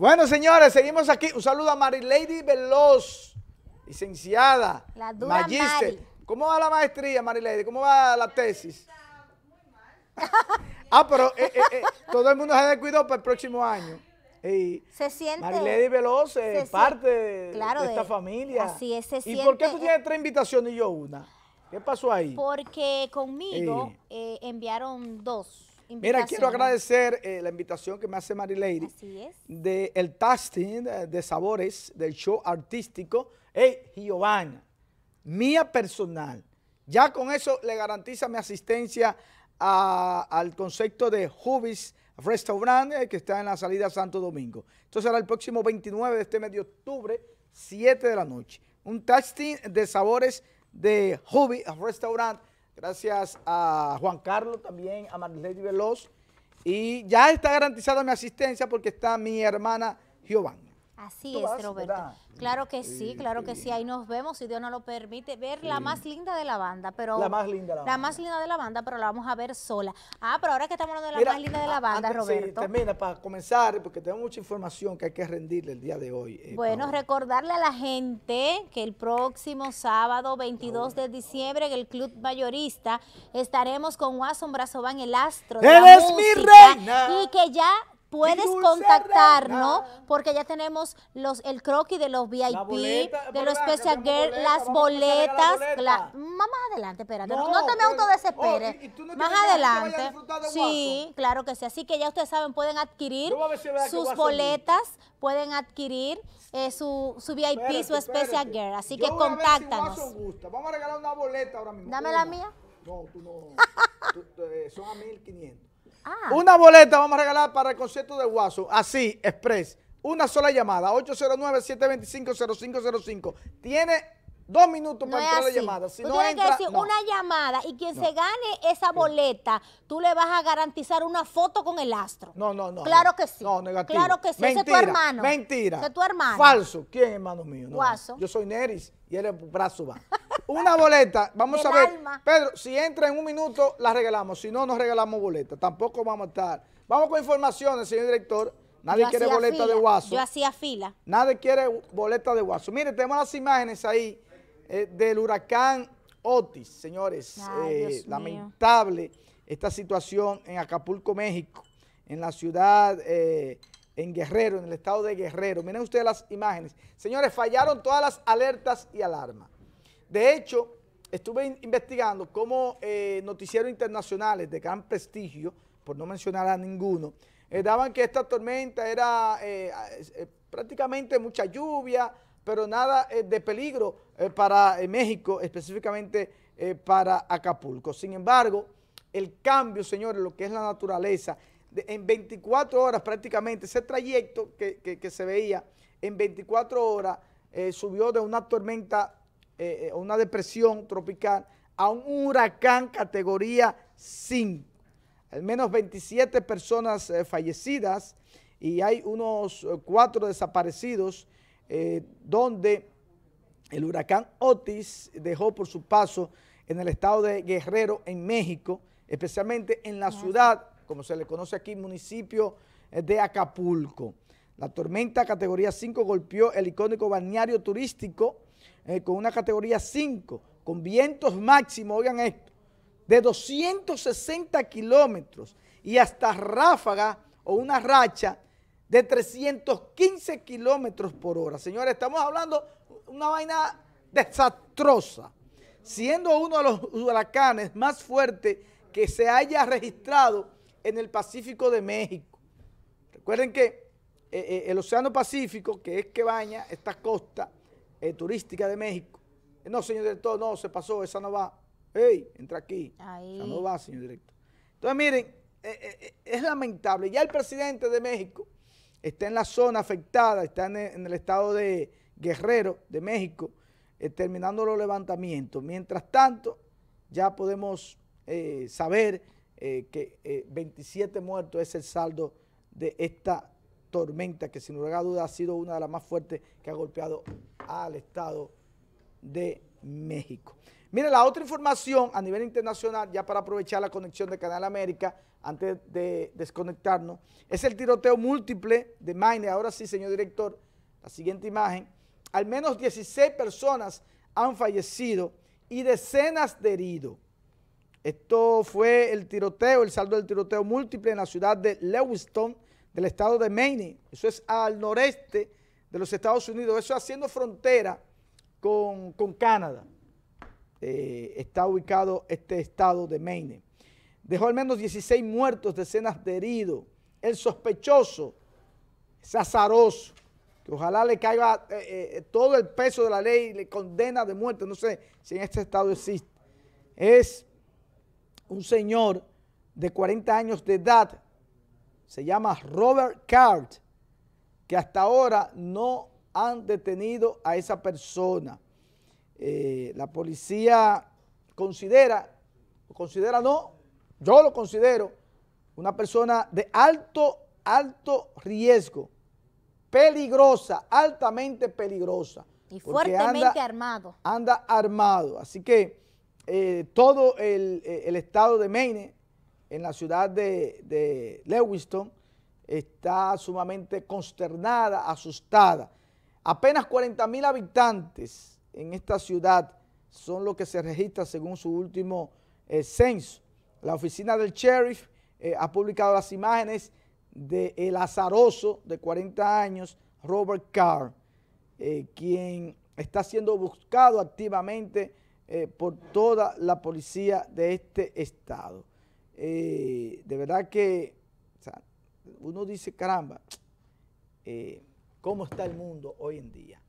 Bueno, señores, seguimos aquí. Un saludo a Marilady Veloz, licenciada, la dura magíster. ¿Cómo va la maestría, Marilady? ¿Cómo va la tesis? Muy mal. ah, pero eh, eh, eh, todo el mundo se descuidó para el próximo año. se siente. Marilady Veloz es parte de, esta familia. Así es, se ¿Y por qué tú tienes tres invitaciones y yo una? ¿Qué pasó ahí? Porque conmigo enviaron dos. Mira, quiero agradecer eh, la invitación que me hace Marilady. del De el tasting eh, de, sabores del show artístico. Hey, Giovanna, mía personal. Ya con eso le garantiza mi asistencia al concepto de Hubis Restaurant, eh, que está en la salida Santo Domingo. Entonces, será el próximo 29 de este mes de octubre, 7 de la noche. Un tasting de sabores de Hubis Restaurant Gracias a Juan Carlos también, a Marilady Veloz. Y ya está garantizada mi asistencia porque está mi hermana Giovanna. Así es, Roberto. Claro que sí, claro que sí. Ahí nos vemos, si Dios nos lo permite, ver la más linda de la banda. pero La más linda de la banda. La más linda de la banda, pero la vamos a ver sola. Ah, pero ahora que estamos hablando de la más linda de la banda, antes, Roberto. Sí, termina, para comenzar, porque tengo mucha información que hay que rendirle el día de hoy. Eh, bueno, recordarle a la gente que el próximo sábado 22 de diciembre en el Club Mayorista estaremos con Wazom van el astro de la música, mi reina! Y que ya puedes contactarnos porque ya tenemos los el croquis de los VIP, de los special girl, las boletas. más adelante, espérate, no, te me autodesesperes. Oh, más adelante. Sí, claro que sí. Así que ya ustedes saben, pueden adquirir sus boletas, pueden adquirir eh, su, su VIP, su special girl. Así que contáctanos. Vamos a regalar una boleta ahora mismo. Dame la mía. No, tú no. Eh, son a 1500. Ah. Una boleta vamos a regalar para el concierto de Guaso, así, express. Una sola llamada, 809-725-0505. Tiene dos minutos para entrar la llamada. Si tú pues no tienes que decir una llamada y quien se gane esa boleta, tú le vas a garantizar una foto con el astro. No, no, no. Claro que sí. No, negativo. Claro que sí. ese tu hermano. Mentira. Ese es tu hermano. Falso. ¿Quién es hermano mío? Guaso. Yo soy Neris y él es brazo va. una boleta. Vamos a ver, alma. Pedro, si entra en un minuto, la regalamos. Si no, no regalamos boleta. Tampoco vamos a estar. Vamos con informaciones, señor director. Nadie quiere boleta de guaso. Yo hacía fila. Nadie quiere boleta de guaso. Mire, tenemos las imágenes ahí eh, del huracán Otis, señores. Eh, lamentable esta situación en Acapulco, México, en la ciudad, eh, en Guerrero, en el estado de Guerrero. Miren ustedes las imágenes. Señores, fallaron todas las alertas y alarmas. De hecho, estuve investigando cómo eh, noticieros internacionales de gran prestigio, por no mencionar a ninguno, eh, daban que esta tormenta era eh, prácticamente mucha lluvia, pero nada de peligro para México, específicamente para Acapulco. Sin embargo, el cambio, señores, lo que es la naturaleza, en 24 horas prácticamente, ese trayecto que, se veía, en 24 horas subió de una tormenta eh, eh, una depresión tropical a un huracán categoría 5. Al menos 27 personas eh, fallecidas y hay unos cuatro desaparecidos donde el huracán Otis dejó por su paso en el estado de Guerrero, en México, especialmente en la ciudad, como se le conoce aquí, municipio de Acapulco. La tormenta categoría 5 golpeó el icónico balneario turístico eh, con una categoría 5, con vientos máximos, oigan esto, de 260 kilómetros y hasta ráfaga o una racha de 315 kilómetros por hora. Señores, estamos hablando de una vaina desastrosa, siendo uno de los huracanes más fuertes que se haya registrado en el Pacífico de México. Recuerden que eh, eh, el Océano Pacífico, que es que baña esta costa, eh, turística de México. Eh, no, señor director, no, se pasó, esa no va. ¡Ey, entra aquí! Ahí. Esa no va, señor director. Entonces, miren, eh, es lamentable. Ya el presidente de México está en la zona afectada, está en el, en el estado de Guerrero, de México, terminando los levantamientos. Mientras tanto, ya podemos saber que 27 muertos es el saldo de esta tormenta que sin lugar a duda ha sido una de las más fuertes que ha golpeado al Estado de México. Mire, la otra información a nivel internacional, ya para aprovechar la conexión de Canal América, antes de desconectarnos, es el tiroteo múltiple de Maine. Ahora sí, señor director, la siguiente imagen. Al menos 16 personas han fallecido y decenas de heridos. Esto fue el tiroteo, el saldo del tiroteo múltiple en la ciudad de Lewiston, del estado de Maine. Eso es al noreste de los Estados Unidos, eso haciendo frontera con, Canadá, eh, está ubicado este estado de Maine. Dejó al menos 16 muertos, decenas de heridos. El sospechoso, es que ojalá le caiga eh, eh, todo el peso de la ley, y le condena de muerte, no sé si en este estado existe. Es un señor de 40 años de edad, se llama Robert Card, que hasta ahora no han detenido a esa persona. Eh, la policía considera, considera no, yo lo considero, una persona de alto, alto riesgo, peligrosa, altamente peligrosa. Y fuertemente armado. Anda armado. Así que eh, todo eh, el, estado de Maine, en la ciudad de, de Lewiston, está sumamente consternada, asustada. Apenas 40 mil habitantes en esta ciudad son los que se registra según su último eh, censo. La oficina del sheriff eh, ha publicado las imágenes del azaroso de 40 años, Robert Carr, eh, quien está siendo buscado activamente por toda la policía de este estado. de verdad que uno dice, caramba, eh, ¿cómo está el mundo hoy en día?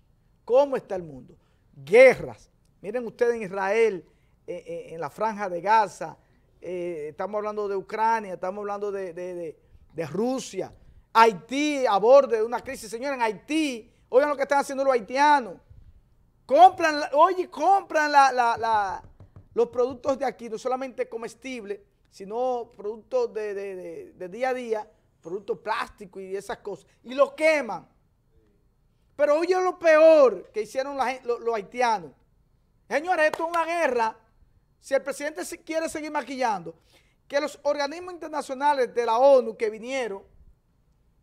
¿Cómo está el mundo? Guerras. Miren ustedes en Israel, eh, eh, en la franja de Gaza, estamos hablando de Ucrania, estamos hablando de, Rusia, Haití a borde de una crisis. Señores, en Haití, oigan lo que están haciendo los haitianos. Compran, oye, compran los productos de aquí, no solamente comestibles, sino productos de, día a día, productos plástico y esas cosas, y lo queman. Pero oye lo peor que hicieron los, haitianos. Señores, esto es una guerra. Si el presidente quiere seguir maquillando, que los organismos internacionales de la ONU que vinieron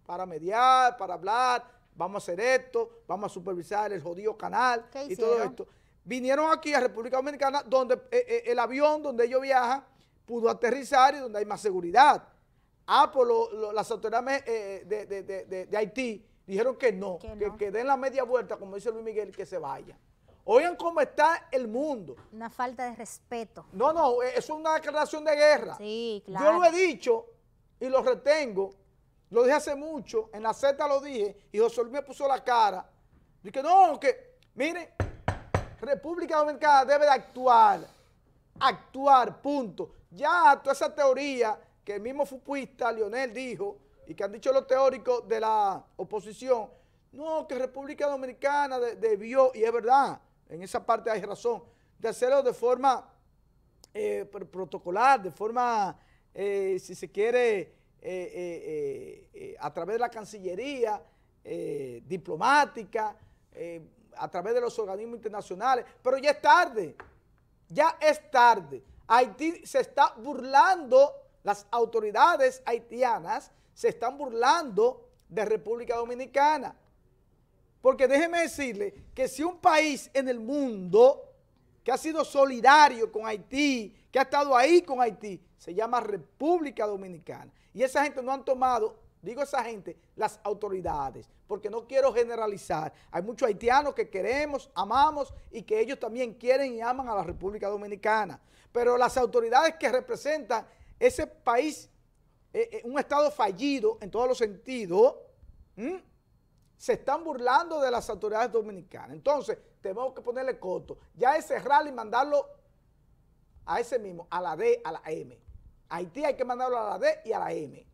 para mediar, para hablar, vamos a hacer esto, vamos a supervisar el jodido canal y todo esto. Vinieron aquí a República Dominicana, donde eh, eh, el avión donde ellos viajan pudo aterrizar y donde hay más seguridad. Ah, pues las autoridades eh, eh, de, Haití dijeron que no, que, den la media vuelta, como dice Luis Miguel, que se vaya. Oigan cómo está el mundo. Una falta de respeto. No, no, eh, eso es una declaración de guerra. Sí, claro. Yo lo he dicho y lo retengo. Lo dije hace mucho, en la Z lo dije, y José Luis me puso la cara. Dije, no, que, miren, República Dominicana debe de actuar. Actuar, punto. Ya toda esa teoría que el mismo fupuista Lionel dijo y que han dicho los teóricos de la oposición, no, que República Dominicana debió, y es verdad, en esa parte hay razón, de hacerlo de forma eh, protocolar, de forma, eh, si se quiere, eh, a través de la Cancillería, diplomática, a través de los organismos internacionales, pero ya es tarde, ya es tarde. Haití se está burlando las autoridades haitianas se están burlando de República Dominicana. Porque déjeme decirle que si un país en el mundo que ha sido solidario con Haití, que ha estado ahí con Haití, se llama República Dominicana. Y esa gente no han tomado, digo esa gente, las autoridades, porque no quiero generalizar. Hay muchos haitianos que queremos, amamos y que ellos también quieren y aman a la República Dominicana. Pero las autoridades que representan ese país, eh, eh, un Estado fallido en todos los sentidos, se están burlando de las autoridades dominicanas. Entonces, tenemos que ponerle coto. Ya ese y mandarlo a ese mismo, a la D, a la M. Haití hay que mandarlo a la D y a la M.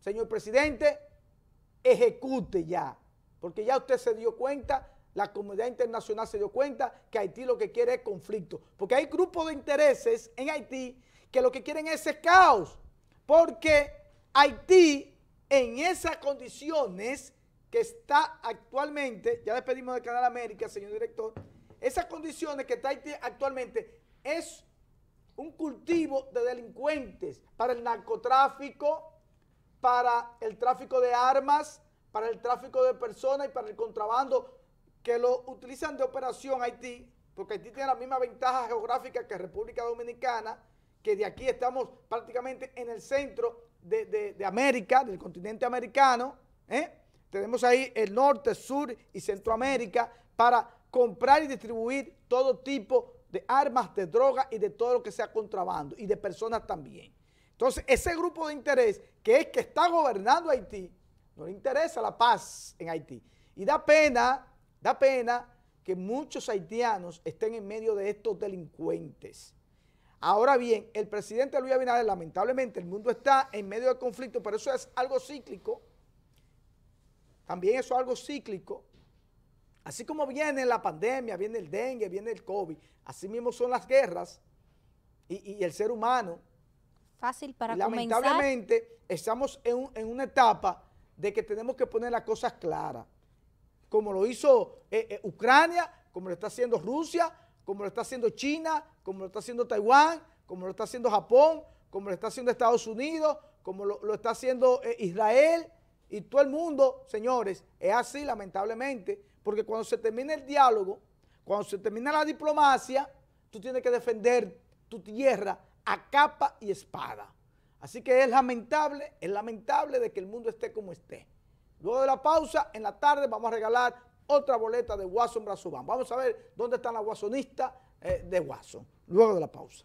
Señor presidente, ejecute ya, porque ya usted se dio cuenta la comunidad internacional se dio cuenta que Haití lo que quiere es conflicto. Porque hay grupos de intereses en Haití que lo que quieren es ese caos, porque Haití en esas condiciones que está actualmente, ya despedimos de Canal América, señor director, esas condiciones que está Haití actualmente es un cultivo de delincuentes para el narcotráfico, para el tráfico de armas, para el tráfico de personas y para el contrabando que lo utilizan de operación Haití, porque Haití tiene la misma ventaja geográfica que República Dominicana, que de aquí estamos prácticamente en el centro de, América, del continente americano. ¿eh? Tenemos ahí el norte, sur y Centroamérica para comprar y distribuir todo tipo de armas, de drogas y de todo lo que sea contrabando y de personas también. Entonces, ese grupo de interés que es que está gobernando Haití, no le interesa la paz en Haití. Y da pena, da pena que muchos haitianos estén en medio de estos delincuentes. Ahora bien, el presidente Luis Abinader, lamentablemente, el mundo está en medio de conflicto, pero eso es algo cíclico. También eso es algo cíclico. Así como viene la pandemia, viene el dengue, viene el COVID, así mismo son las guerras y, el ser humano. Fácil para Lamentablemente, estamos en, una etapa de que tenemos que poner las cosas claras, como lo hizo eh, eh, Ucrania, como lo está haciendo Rusia, como lo está haciendo China, como lo está haciendo Taiwán, como lo está haciendo Japón, como lo está haciendo Estados Unidos, como lo, está haciendo eh, Israel y todo el mundo, señores, es así lamentablemente, porque cuando se termina el diálogo, cuando se termina la diplomacia, tú tienes que defender tu tierra a capa y espada. Así que es lamentable, es lamentable de que el mundo esté como esté. Luego de la pausa, en la tarde vamos a regalar otra boleta de Watson Brazubán. Vamos a ver dónde están las Guasonista eh, de Watson, luego de la pausa.